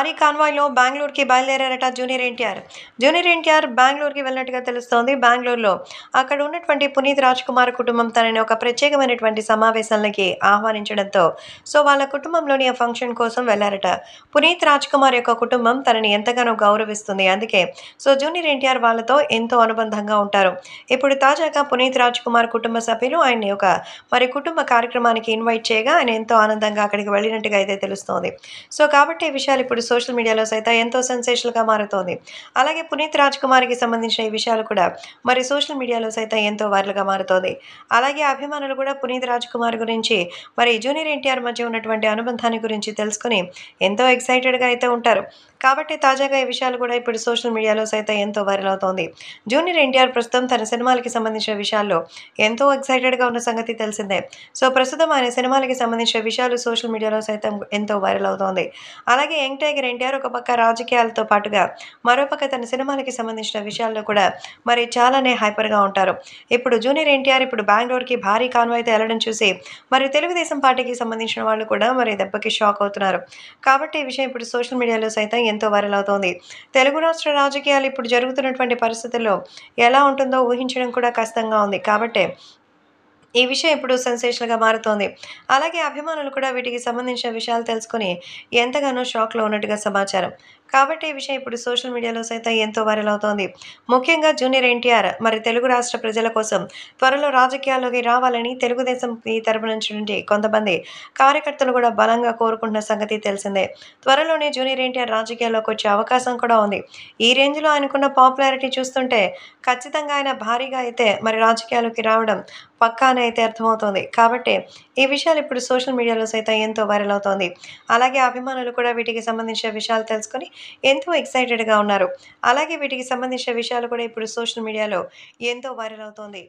భారీ కాన్వాయ్లో బెంగళూరుకి బయలుదేరారట జూనియర్ ఎన్టీఆర్ జూనియర్ ఎన్టీఆర్ బెంగళూరుకి వెళ్ళినట్టుగా తెలుస్తోంది బెంగళూరులో అక్కడ ఉన్నటువంటి పునీత్ రాజ్ కుమార్ కుటుంబం తనని ఒక ప్రత్యేకమైనటువంటి సమావేశాలకి ఆహ్వానించడంతో సో వాళ్ళ కుటుంబంలోని ఆ ఫంక్షన్ కోసం వెళ్ళారట పునీత్ రాజ్ కుమార్ యొక్క కుటుంబం తనని ఎంతగానో గౌరవిస్తుంది అందుకే సో జూనియర్ ఎన్టీఆర్ వాళ్ళతో ఎంతో అనుబంధంగా ఉంటారు ఇప్పుడు తాజాగా పునీత్ రాజ్ కుమార్ కుటుంబ సభ్యులు ఆయన్ని ఒక మరి కుటుంబ కార్యక్రమానికి ఇన్వైట్ చేయగా ఆయన ఎంతో ఆనందంగా అక్కడికి వెళ్ళినట్టుగా అయితే తెలుస్తోంది సో కాబట్టి ఈ విషయాలు ఇప్పుడు సోషల్ మీడియాలో సైతం ఎంతో సెన్సేషన్గా మారుతోంది అలాగే పునీత్ రాజ్ కుమార్కి సంబంధించిన ఈ విషయాలు కూడా మరి సోషల్ మీడియాలో సైతం ఎంతో వైరల్గా మారుతోంది అలాగే అభిమానులు కూడా పునీత్ రాజ్ కుమార్ గురించి మరి జూనియర్ ఎన్టీఆర్ మధ్య ఉన్నటువంటి అనుబంధాన్ని గురించి తెలుసుకుని ఎంతో ఎక్సైటెడ్గా అయితే ఉంటారు కాబట్టి తాజాగా ఈ విషయాలు కూడా ఇప్పుడు సోషల్ మీడియాలో సైతం ఎంతో వైరల్ అవుతోంది జూనియర్ ఎన్టీఆర్ ప్రస్తుతం తన సినిమాలకి సంబంధించిన విషయాల్లో ఎంతో ఎక్సైటెడ్గా ఉన్న సంగతి తెలిసిందే సో ప్రస్తుతం ఆయన సినిమాలకి సంబంధించిన విషయాలు సోషల్ మీడియాలో సైతం ఎంతో వైరల్ అవుతోంది అలాగే యంగ్ టైగర్ ఎన్టీఆర్ ఒక పక్క రాజకీయాలతో పాటుగా మరోపక్క తన సినిమాలకి సంబంధించిన విషయాల్లో కూడా మరి చాలానే హైపర్గా ఉంటారు ఇప్పుడు జూనియర్ ఎన్టీఆర్ ఇప్పుడు బెంగళూరుకి భారీ కాన్వాయ్తో వెళ్ళడం చూసి మరి తెలుగుదేశం పార్టీకి సంబంధించిన వాళ్ళు కూడా మరి దెబ్బకి షాక్ అవుతున్నారు కాబట్టి ఈ విషయం ఇప్పుడు సోషల్ మీడియాలో సైతం ఎంతో వైరల్ అవుతోంది తెలుగు రాష్ట్ర రాజకీయాలు ఇప్పుడు జరుగుతున్నటువంటి పరిస్థితుల్లో ఎలా ఉంటుందో ఊహించడం కూడా కష్టంగా ఉంది కాబట్టి ఈ విషయం ఇప్పుడు సెన్సేషన్గా మారుతోంది అలాగే అభిమానులు కూడా వీటికి సంబంధించిన విషయాలు తెలుసుకుని ఎంతగానో షాక్లో ఉన్నట్టుగా సమాచారం కాబట్టి ఈ విషయం ఇప్పుడు సోషల్ మీడియాలో సైతం ఎంతో వైరల్ అవుతోంది ముఖ్యంగా జూనియర్ ఎన్టీఆర్ మరి తెలుగు రాష్ట్ర ప్రజల కోసం త్వరలో రాజకీయాల్లోకి రావాలని తెలుగుదేశం ఈ తరపు నుంచి నుండి కొంతమంది కార్యకర్తలు కూడా బలంగా కోరుకుంటున్న సంగతి తెలిసిందే త్వరలోనే జూనియర్ ఎన్టీఆర్ రాజకీయాల్లోకి వచ్చే అవకాశం కూడా ఉంది ఈ రేంజ్లో ఆయనకున్న పాపులారిటీ చూస్తుంటే ఖచ్చితంగా ఆయన భారీగా అయితే మరి రాజకీయాల్లోకి రావడం అని అయితే అర్థమవుతోంది కాబట్టి ఈ విషయాలు ఇప్పుడు సోషల్ మీడియాలో సైతం ఎంతో వైరల్ అవుతోంది అలాగే అభిమానులు కూడా వీటికి సంబంధించిన విషయాలు తెలుసుకొని ఎంతో ఎక్సైటెడ్గా ఉన్నారు అలాగే వీటికి సంబంధించిన విషయాలు కూడా ఇప్పుడు సోషల్ మీడియాలో ఎంతో వైరల్ అవుతోంది